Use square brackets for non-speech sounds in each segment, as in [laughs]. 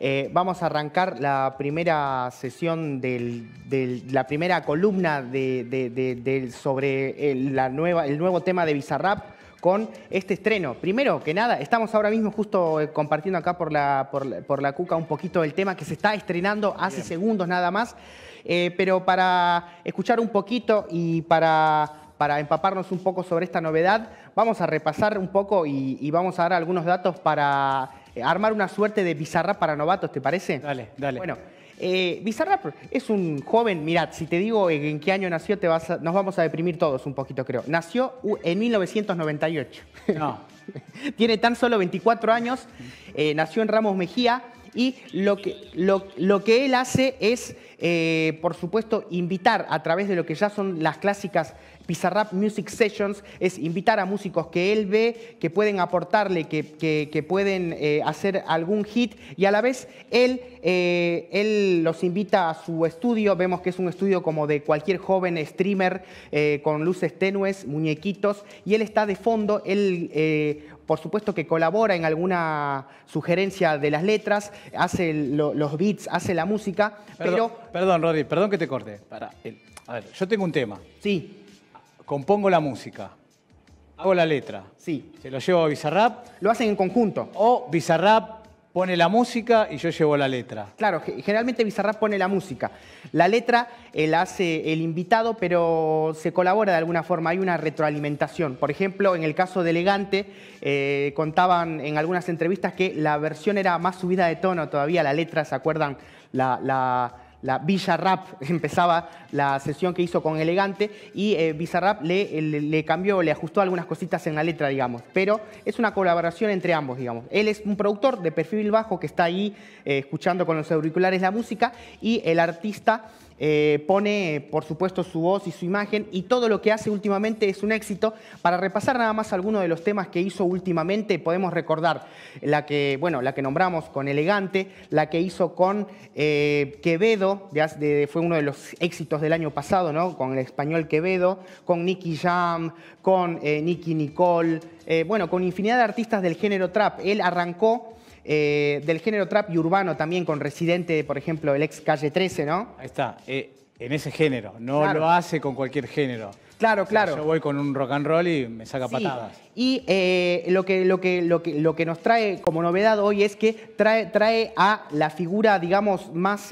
Eh, vamos a arrancar la primera sesión de la primera columna sobre eh, el, nuevo tema de Bizarrap con este estreno. Primero que nada, estamos ahora mismo justo eh, compartiendo acá por la, cuca un poquito del tema que se está estrenando hace segundos nada más, pero para escuchar un poquito y para empaparnos un poco sobre esta novedad. Vamos a repasar un poco y vamos a dar algunos datos para eh, armar una suerte de bizarra para novatos, ¿te parece? Dale, dale. Bueno, eh, es un joven, mirad, si te digo en qué año nació, te vas nos vamos a deprimir todos un poquito, creo. Nació en 1998. No. [laughs] Tiene tan solo 24 años, eh, nació en Ramos Mejía, y lo que, lo, que él hace es, eh, por supuesto, invitar a través de lo que ya son las clásicas Pizarrap Music Sessions, es invitar a músicos que él ve, que pueden aportarle, que, pueden eh, hacer algún hit y a la vez él, eh, él los invita a su estudio, vemos que es un estudio como de cualquier joven streamer con luces tenues, muñequitos y él está de fondo, él por supuesto que colabora en alguna sugerencia de las letras, hace los beats, hace la música, perdón, pero... Perdón, Rodri, perdón que te corte. Para, a ver, yo tengo un tema. Sí. Compongo la música. Hago la letra. Sí. Se lo llevo a Bizarrap. Lo hacen en conjunto. O Bizarrap pone la música y yo llevo la letra. Claro, generalmente Bizarrap pone la música. La letra la hace el invitado, pero se colabora de alguna forma, hay una retroalimentación. Por ejemplo, en el caso de Elegante, eh, contaban en algunas entrevistas que la versión era más subida de tono todavía, la letra, ¿se acuerdan? la la Rap [laughs] empezaba la sesión que hizo con Elegante y Villa eh, Rap le, le, cambió, le ajustó algunas cositas en la letra, digamos. Pero es una colaboración entre ambos, digamos. Él es un productor de perfil bajo que está ahí eh, escuchando con los auriculares la música y el artista eh, pone, por supuesto, su voz y su imagen y todo lo que hace últimamente es un éxito. Para repasar nada más algunos de los temas que hizo últimamente, podemos recordar la que, bueno, la que nombramos con Elegante, la que hizo con Quevedo, fue uno de los éxitos del año pasado, ¿no? Con el español Quevedo, con Nicky Jam, con eh, Nicky Nicole, eh, bueno, con infinidad de artistas del género trap. Él arrancó eh, del género trap y urbano también, con Residente, por ejemplo, el ex Calle 13, ¿no? Ahí está, eh, en ese género, no lo hace con cualquier género. Claro, claro. yo voy con un rock and roll y me saca patadas. Y eh, lo, que, lo, que, lo, que, lo que nos trae como novedad hoy es que trae, trae a la figura, digamos, más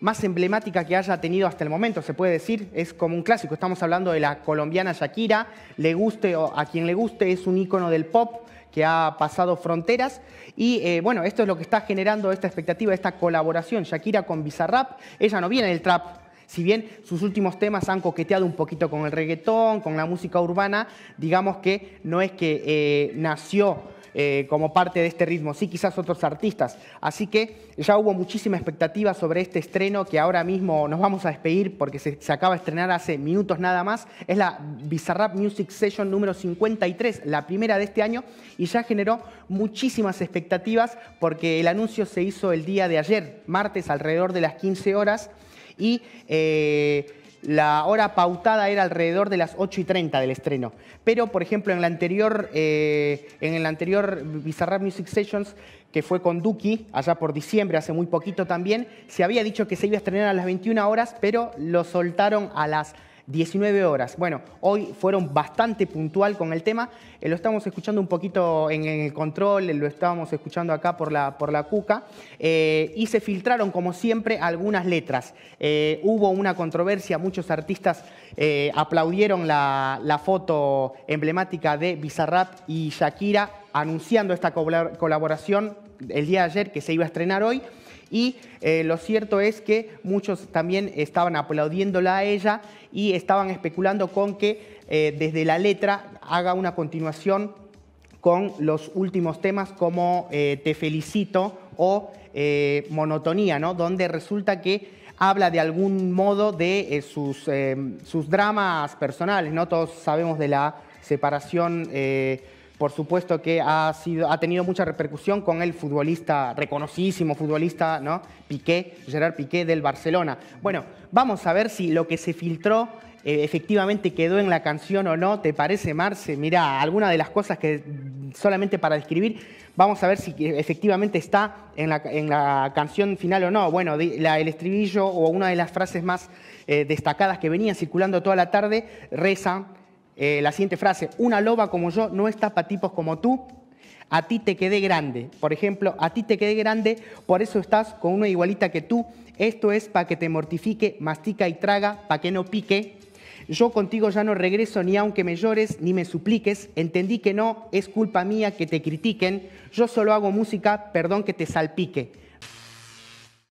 más emblemática que haya tenido hasta el momento, se puede decir, es como un clásico. Estamos hablando de la colombiana Shakira, le guste o a quien le guste, es un ícono del pop que ha pasado fronteras. Y eh, bueno, esto es lo que está generando esta expectativa, esta colaboración Shakira con Bizarrap. Ella no viene del trap, si bien sus últimos temas han coqueteado un poquito con el reggaetón, con la música urbana, digamos que no es que eh, nació eh, como parte de este ritmo, sí quizás otros artistas. Así que ya hubo muchísima expectativa sobre este estreno que ahora mismo nos vamos a despedir porque se, acaba de estrenar hace minutos nada más. Es la Bizarrap Music Session número 53, la primera de este año, y ya generó muchísimas expectativas porque el anuncio se hizo el día de ayer, martes, alrededor de las 15 horas. Y eh, la hora pautada era alrededor de las 8 y 30 del estreno. Pero, por ejemplo, en la anterior, eh, el anterior Bizarra Music Sessions, que fue con Duki, allá por diciembre, hace muy poquito también, se había dicho que se iba a estrenar a las 21 horas, pero lo soltaron a las 19 horas. Bueno, hoy fueron bastante puntual con el tema. Eh, lo estamos escuchando un poquito en, el control, eh, lo estábamos escuchando acá por la, por la cuca. Eh, y se filtraron, como siempre, algunas letras. hubo una controversia, muchos artistas aplaudieron la, la foto emblemática de Bizarrap y Shakira anunciando esta colaboración el día de ayer que se iba a estrenar hoy y eh, lo cierto es que muchos también estaban aplaudiéndola a ella y estaban especulando con que eh, desde la letra haga una continuación con los últimos temas como eh, Te felicito o Monotonía, ¿no? donde resulta que habla de algún modo de sus, sus, dramas personales. ¿no? Todos sabemos de la separación por supuesto que ha, ha tenido mucha repercusión con el futbolista, reconocidísimo futbolista, ¿no? Piqué, Gerard Piqué del Barcelona. Bueno, vamos a ver si lo que se filtró eh, efectivamente quedó en la canción o no. ¿Te parece, Marce? Mira, alguna de las cosas que mm, solamente para describir, vamos a ver si eh, efectivamente está en la, en la canción final o no. Bueno, el estribillo o una de las frases más eh, destacadas que venían circulando toda la tarde reza eh, la siguiente frase, una loba como yo no está para tipos como tú, a ti te quedé grande. Por ejemplo, a ti te quedé grande, por eso estás con una igualita que tú. Esto es para que te mortifique, mastica y traga, para que no pique. Yo contigo ya no regreso ni aunque me llores ni me supliques. Entendí que no, es culpa mía que te critiquen. Yo solo hago música, perdón que te salpique.